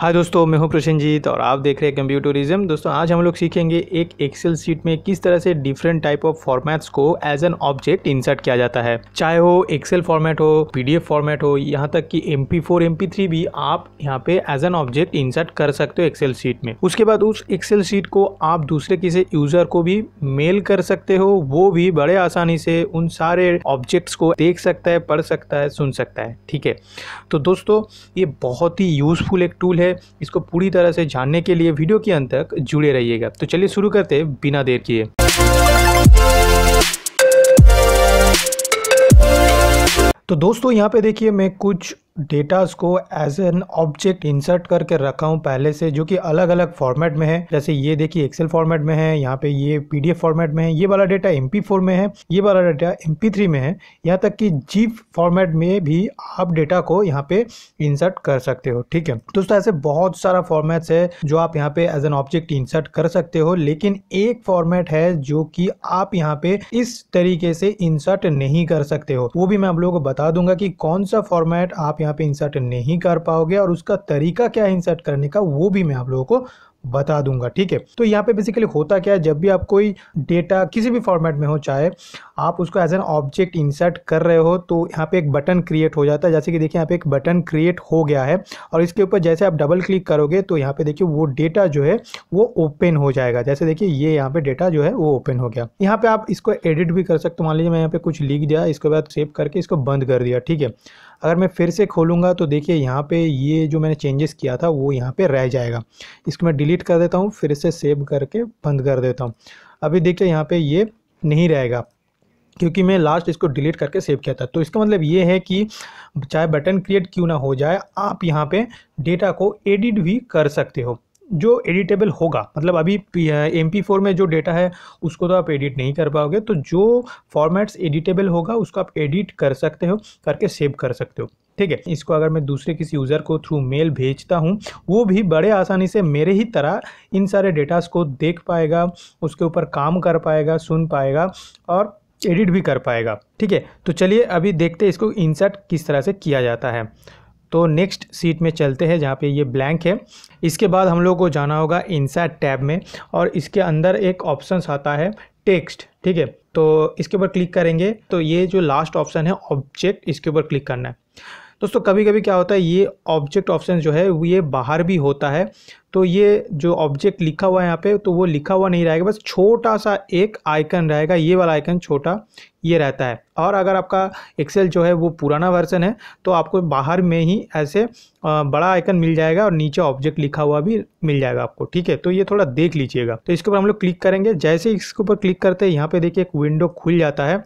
हाय दोस्तों मैं हूं प्रसन्नजीत और आप देख रहे हैं कंप्यूटरिज्म दोस्तों आज हम लोग सीखेंगे एक एक्सेल सीट में किस तरह से डिफरेंट टाइप ऑफ फॉर्मेट्स को एज एन ऑब्जेक्ट इंसर्ट किया जाता है चाहे वो एक्सेल फॉर्मेट हो पीडीएफ फॉर्मेट हो यहाँ तक कि M P four M P three भी आप यहाँ पे एज एन ऑब्जेक्ट इंसर्ट कर सकते हो एक्सेल सीट में उसके बाद उस एक्सेल सीट को आप दूसरे किसी यूजर को भी मेल कर सकते हो वो भी बड़े आसानी से उन सारे ऑब्जेक्ट्स को देख सकता है पढ़ सकता है सुन सकता है ठीक है तो दोस्तों ये बहुत ही यूजफुल एक टूल है है इसको पूरी तरह से जानने के लिए वीडियो के अंत तक जुड़े रहिएगा तो चलिए शुरू करते बिना देर किए तो दोस्तों यहाँ पे देखिए मैं कुछ डेटास को एज एन ऑब्जेक्ट इंसर्ट करके रखा हूँ पहले से जो कि अलग अलग फॉर्मेट में है जैसे ये देखिए एक्सेल फॉर्मेट में है यहाँ पे ये पीडीएफ फॉर्मेट में है ये वाला डेटा एम में है ये वाला डेटा एम में है यहाँ तक कि जीप फॉर्मेट में भी आप डेटा को यहाँ पे इंसर्ट कर सकते हो ठीक है दोस्तों ऐसे बहुत सारा फॉर्मेट्स है जो आप यहाँ पे एज एन ऑब्जेक्ट इंसर्ट कर सकते हो लेकिन एक फॉर्मेट है जो कि आप यहाँ पे इस तरीके से इंसर्ट नहीं कर सकते हो वो भी मैं आप लोगों को बता दूंगा कि कौन सा फॉर्मेट आप यहाँ यहाँ पे इंसर्ट नहीं कर पाओगे और उसका तरीका क्या है इंसर्ट करने का वो भी मैं आप लोगों को बता दूंगा ठीक है तो यहाँ पे बेसिकली होता क्या है जब भी आप कोई डेटा किसी भी फॉर्मेट में हो चाहे आप उसको एज एन ऑब्जेक्ट इंसर्ट कर रहे हो तो यहाँ पे एक बटन क्रिएट हो जाता है जैसे कि देखिए यहाँ पे एक बटन क्रिएट हो गया है और इसके ऊपर जैसे आप डबल क्लिक करोगे तो यहाँ पे देखिए वो डेटा जो है वो ओपन हो जाएगा जैसे देखिए ये यहाँ पे डेटा जो है वो ओपन हो गया यहाँ पे आप इसको एडिट भी कर सकते हो मान लीजिए मैं यहाँ पे कुछ लिख दिया इसके बाद सेव करके इसको बंद कर दिया ठीक है अगर मैं फिर से खोलूँगा तो देखिए यहाँ पे ये जो मैंने चेंजेस किया था वो यहाँ पे रह जाएगा इसको मैं डिलीट कर देता हूँ फिर से सेव करके बंद कर देता हूँ अभी देखिए यहाँ पे ये नहीं रहेगा क्योंकि मैं लास्ट इसको डिलीट करके सेव किया था तो इसका मतलब ये है कि चाहे बटन क्रिएट क्यों ना हो जाए आप यहाँ पे डेटा को एडिट भी कर सकते हो जो एडिटेबल होगा मतलब अभी एम पी फोर में जो डेटा है उसको तो आप एडिट नहीं कर पाओगे तो जो फॉर्मेट्स एडिटेबल होगा उसको आप एडिट कर सकते हो करके सेव कर सकते हो ठीक है इसको अगर मैं दूसरे किसी यूज़र को थ्रू मेल भेजता हूँ वो भी बड़े आसानी से मेरे ही तरह इन सारे डेटास को देख पाएगा उसके ऊपर काम कर पाएगा सुन पाएगा और एडिट भी कर पाएगा ठीक है तो चलिए अभी देखते हैं इसको इंसर्ट किस तरह से किया जाता है तो नेक्स्ट सीट में चलते हैं जहाँ पे ये ब्लैंक है इसके बाद हम लोगों को जाना होगा इंसर्ट टैब में और इसके अंदर एक ऑप्शन आता है टेक्स्ट ठीक है तो इसके ऊपर क्लिक करेंगे तो ये जो लास्ट ऑप्शन है ऑब्जेक्ट इसके ऊपर क्लिक करना है दोस्तों कभी कभी क्या होता है ये ऑब्जेक्ट ऑप्शन जो है ये बाहर भी होता है तो ये जो ऑब्जेक्ट लिखा हुआ है यहाँ पे तो वो लिखा हुआ नहीं रहेगा बस छोटा सा एक आइकन रहेगा ये वाला आइकन छोटा ये रहता है और अगर आपका एक्सेल जो है वो पुराना वर्जन है तो आपको बाहर में ही ऐसे बड़ा आइकन मिल जाएगा और नीचे ऑब्जेक्ट लिखा हुआ भी मिल जाएगा आपको ठीक है तो ये थोड़ा देख लीजिएगा तो इसके ऊपर हम लोग क्लिक करेंगे जैसे इसके ऊपर क्लिक करते हैं यहाँ पे देखिए एक विंडो खुल जाता है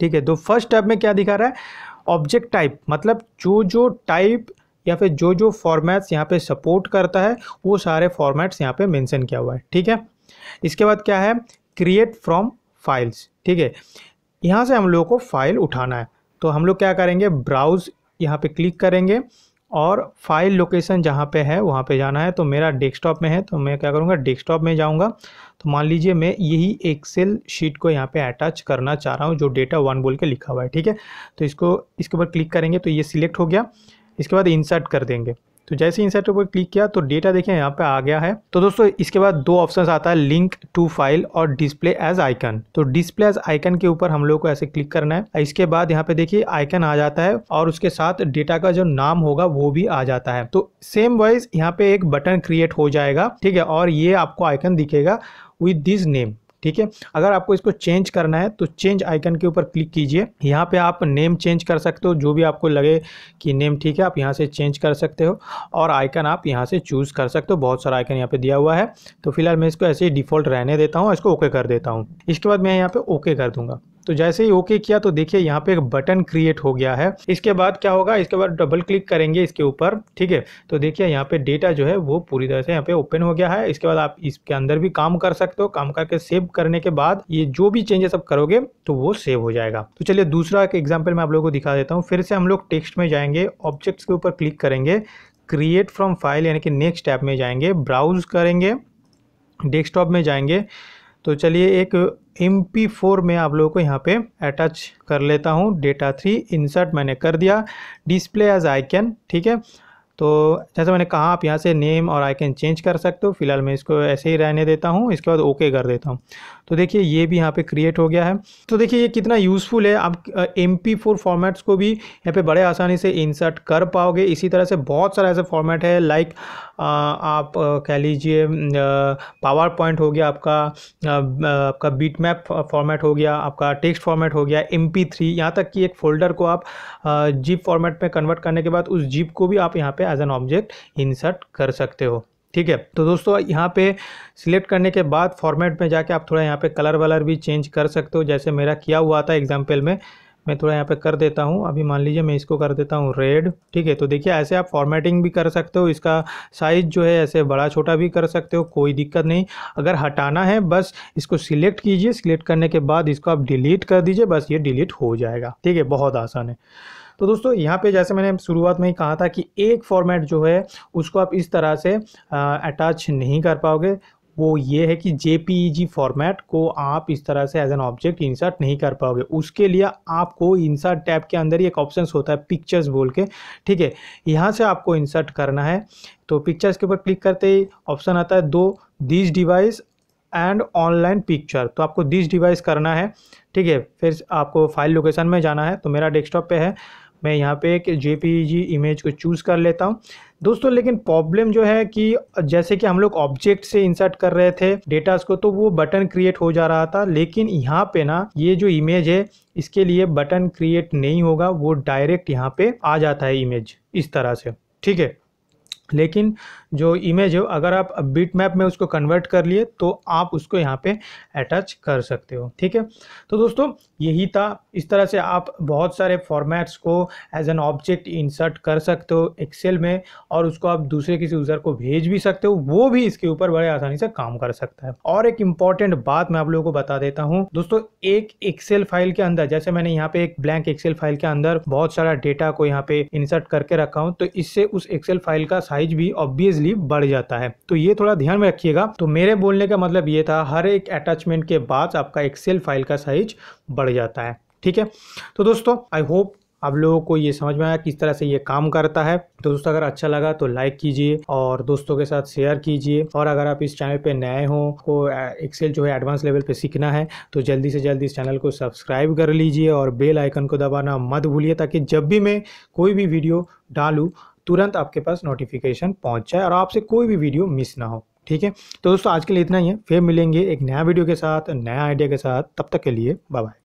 ठीक है तो फर्स्ट टैब में क्या दिखा रहा है ऑब्जेक्ट टाइप मतलब जो जो टाइप या फिर जो जो फॉर्मेट्स यहाँ पे सपोर्ट करता है वो सारे फॉर्मेट्स यहाँ पे मेंशन किया हुआ है ठीक है इसके बाद क्या है क्रिएट फ्रॉम फाइल्स ठीक है यहाँ से हम लोगों को फाइल उठाना है तो हम लोग क्या करेंगे ब्राउज यहाँ पे क्लिक करेंगे और फाइल लोकेशन जहाँ पे है वहाँ पे जाना है तो मेरा डेस्कटॉप में है तो मैं क्या करूँगा डेस्कटॉप में जाऊँगा तो मान लीजिए मैं यही एक्सेल शीट को यहाँ पे अटैच करना चाह रहा हूँ जो डेटा वन बोल के लिखा हुआ है ठीक है तो इसको इसके ऊपर क्लिक करेंगे तो ये सिलेक्ट हो गया इसके बाद इंसर्ट कर देंगे तो जैसे इन सेटों पर क्लिक किया तो डेटा देखें यहाँ पे आ गया है तो दोस्तों इसके बाद दो ऑप्शन आता है लिंक टू फाइल और डिस्प्ले एज आइकन तो डिस्प्ले एज आइकन के ऊपर हम लोग को ऐसे क्लिक करना है इसके बाद यहाँ पे देखिए आइकन आ जाता है और उसके साथ डेटा का जो नाम होगा वो भी आ जाता है तो सेम वाइज यहाँ पे एक बटन क्रिएट हो जाएगा ठीक है और ये आपको आइकन दिखेगा विथ दिस नेम ठीक है अगर आपको इसको चेंज करना है तो चेंज आइकन के ऊपर क्लिक कीजिए यहाँ पे आप नेम चेंज कर सकते हो जो भी आपको लगे कि नेम ठीक है आप यहाँ से चेंज कर सकते हो और आइकन आप यहाँ से चूज़ कर सकते हो बहुत सारा आइकन यहाँ पे दिया हुआ है तो फिलहाल मैं इसको ऐसे ही डिफ़ॉल्ट रहने देता हूँ इसको ओके कर देता हूँ इसके बाद मैं यहाँ पर ओके कर दूँगा तो जैसे ही ओके किया तो देखिए यहाँ पे एक बटन क्रिएट हो गया है इसके बाद क्या होगा इसके बाद डबल क्लिक करेंगे इसके ऊपर ठीक है तो देखिए यहाँ पे डेटा जो है वो पूरी तरह से यहाँ पे ओपन हो गया है इसके बाद आप इसके अंदर भी काम कर सकते हो काम करके सेव करने के बाद ये जो भी चेंजेस आप करोगे तो वो सेव हो जाएगा तो चलिए दूसरा एक एग्जाम्पल मैं आप लोगों को दिखा देता हूँ फिर से हम लोग टेक्स्ट में जाएंगे ऑब्जेक्ट्स के ऊपर क्लिक करेंगे क्रिएट फ्रॉम फाइल यानी कि नेक्स्ट ऐप में जाएंगे ब्राउज करेंगे डेस्कटॉप में जाएंगे तो चलिए एक एम पी फोर में आप लोगों को यहाँ पे अटैच कर लेता हूँ डेटा थ्री इंसर्ट मैंने कर दिया डिस्प्ले एज आइकन ठीक है तो जैसे मैंने कहा आप यहाँ से नेम और आइकन चेंज कर सकते हो फिलहाल मैं इसको ऐसे ही रहने देता हूँ इसके बाद ओके कर देता हूँ तो देखिए ये भी यहाँ पे क्रिएट हो गया है तो देखिए ये कितना यूज़फुल है आप एम पी फोर फॉर्मेट्स को भी यहाँ पे बड़े आसानी से इंसर्ट कर पाओगे इसी तरह से बहुत सारा ऐसे फॉर्मेट है लाइक आप कह लीजिए पावर पॉइंट हो गया आपका आपका बीट मैप फॉर्मेट हो गया आपका टेक्स्ट फॉर्मेट हो गया एम पी थ्री यहाँ तक कि एक फोल्डर को आप जीप फॉर्मेट में कन्वर्ट करने के बाद उस जीप को भी आप यहाँ पर एज एन ऑब्जेक्ट इंसर्ट कर सकते हो ठीक है तो दोस्तों यहाँ पे सिलेक्ट करने के बाद फॉर्मेट में जाके आप थोड़ा यहाँ पे कलर वलर भी चेंज कर सकते हो जैसे मेरा किया हुआ था एग्जाम्पल में मैं थोड़ा यहाँ पे कर देता हूँ अभी मान लीजिए मैं इसको कर देता हूँ रेड ठीक है तो देखिए ऐसे आप फॉर्मेटिंग भी कर सकते हो इसका साइज़ जो है ऐसे बड़ा छोटा भी कर सकते हो कोई दिक्कत नहीं अगर हटाना है बस इसको सिलेक्ट कीजिए सिलेक्ट करने के बाद इसको आप डिलीट कर दीजिए बस ये डिलीट हो जाएगा ठीक है बहुत आसान है तो दोस्तों यहाँ पे जैसे मैंने शुरुआत में ही कहा था कि एक फॉर्मेट जो है उसको आप इस तरह से अटैच नहीं कर पाओगे वो ये है कि जे फॉर्मेट e को आप इस तरह से एज एन ऑब्जेक्ट इंसर्ट नहीं कर पाओगे उसके लिए आपको इंसर्ट टैब के अंदर ही एक ऑप्शन होता है पिक्चर्स बोल के ठीक है यहाँ से आपको इंसर्ट करना है तो पिक्चर्स के ऊपर क्लिक करते ही ऑप्शन आता है दो this device and online picture तो आपको दिस डिवाइस करना है ठीक है फिर आपको फाइल लोकेशन में जाना है तो मेरा डेस्कटॉप पे है मैं यहाँ पे एक जे इमेज e को चूज़ कर लेता हूँ दोस्तों लेकिन प्रॉब्लम जो है कि जैसे कि हम लोग ऑब्जेक्ट से इंसर्ट कर रहे थे डेटास को तो वो बटन क्रिएट हो जा रहा था लेकिन यहाँ पे ना ये जो इमेज है इसके लिए बटन क्रिएट नहीं होगा वो डायरेक्ट यहाँ पे आ जाता है इमेज इस तरह से ठीक है लेकिन जो इमेज हो अगर आप बीट मैप में उसको कन्वर्ट कर लिए तो आप उसको यहाँ पे अटैच कर सकते हो ठीक है तो दोस्तों यही था इस तरह से आप बहुत सारे फॉर्मेट्स को एज एन ऑब्जेक्ट इंसर्ट कर सकते हो एक्सेल में और उसको आप दूसरे किसी यूज़र को भेज भी सकते हो वो भी इसके ऊपर बड़े आसानी से काम कर सकता है और एक इम्पॉर्टेंट बात मैं आप लोगों को बता देता हूँ दोस्तों एक एक्सेल फाइल के अंदर जैसे मैंने यहाँ पे एक ब्लैंक एक्सेल फाइल के अंदर बहुत सारा डेटा को यहाँ पे इंसर्ट करके रखा हूँ तो इससे उस एक्सेल फाइल का साइज भी ऑब्वियसली बढ़ जाता है तो ये थोड़ा ध्यान में रखिएगा तो मेरे बोलने का मतलब ये था हर एक अटैचमेंट के बाद आपका एक्सेल फाइल का साइज बढ़ जाता है ठीक है तो दोस्तों आई होप आप लोगों को ये समझ में आया किस तरह से ये काम करता है तो दोस्तों अगर अच्छा लगा तो लाइक कीजिए और दोस्तों के साथ शेयर कीजिए और अगर आप इस चैनल पे नए हो को एक्सेल जो है एडवांस लेवल पे सीखना है तो जल्दी से जल्दी इस चैनल को सब्सक्राइब कर लीजिए और बेल आइकन को दबाना मत भूलिए ताकि जब भी मैं कोई भी वीडियो डालूँ तुरंत आपके पास नोटिफिकेशन पहुंच जाए और आपसे कोई भी वीडियो मिस ना हो ठीक है तो दोस्तों आज के लिए इतना ही है फिर मिलेंगे एक नया वीडियो के साथ नया आइडिया के साथ तब तक के लिए बाय